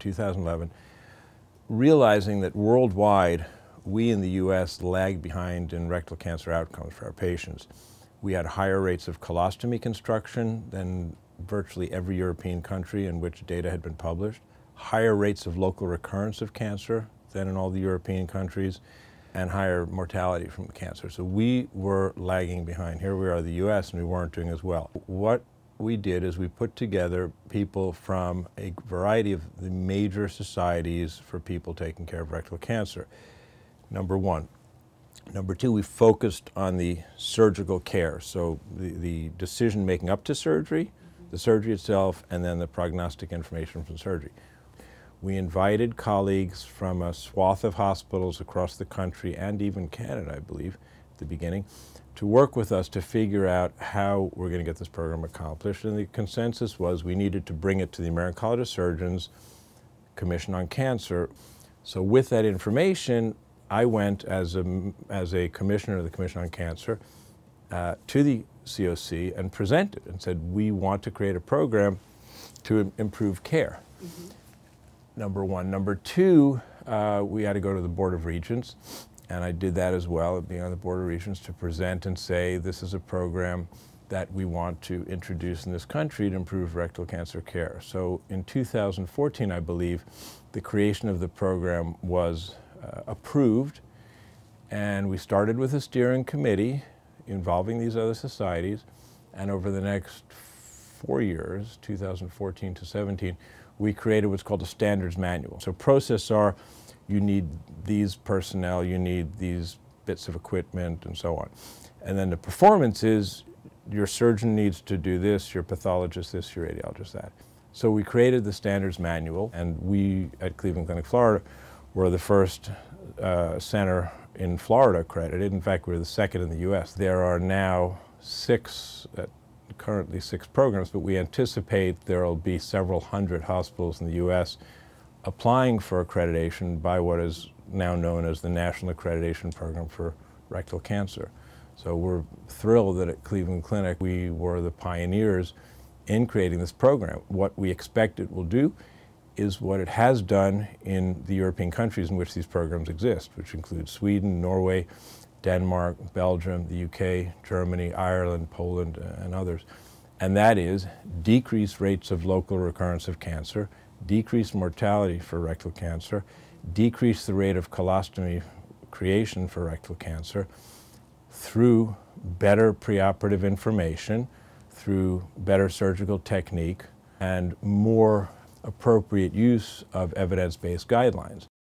2011, realizing that worldwide we in the U.S. lagged behind in rectal cancer outcomes for our patients. We had higher rates of colostomy construction than virtually every European country in which data had been published, higher rates of local recurrence of cancer than in all the European countries, and higher mortality from cancer. So we were lagging behind. Here we are, the U.S., and we weren't doing as well. What we did is we put together people from a variety of the major societies for people taking care of rectal cancer, number one. Number two, we focused on the surgical care, so the, the decision making up to surgery, the surgery itself, and then the prognostic information from surgery. We invited colleagues from a swath of hospitals across the country and even Canada, I believe, the beginning, to work with us to figure out how we're going to get this program accomplished. And the consensus was we needed to bring it to the American College of Surgeons Commission on Cancer. So with that information, I went as a, as a commissioner of the Commission on Cancer uh, to the COC and presented and said, we want to create a program to improve care. Mm -hmm. Number one. Number two, uh, we had to go to the Board of Regents and I did that as well at on the of Regions to present and say this is a program that we want to introduce in this country to improve rectal cancer care. So in 2014, I believe, the creation of the program was uh, approved and we started with a steering committee involving these other societies and over the next four years, 2014 to 17, we created what's called a standards manual. So process are you need these personnel, you need these bits of equipment, and so on. And then the performance is your surgeon needs to do this, your pathologist this, your radiologist that. So we created the standards manual, and we at Cleveland Clinic, Florida, were the first uh, center in Florida accredited. In fact, we are the second in the U.S. There are now six, uh, currently six programs, but we anticipate there will be several hundred hospitals in the U.S applying for accreditation by what is now known as the National Accreditation Program for Rectal Cancer. So we're thrilled that at Cleveland Clinic we were the pioneers in creating this program. What we expect it will do is what it has done in the European countries in which these programs exist, which include Sweden, Norway, Denmark, Belgium, the UK, Germany, Ireland, Poland, uh, and others. And that is decreased rates of local recurrence of cancer decrease mortality for rectal cancer, decrease the rate of colostomy creation for rectal cancer through better preoperative information, through better surgical technique, and more appropriate use of evidence-based guidelines.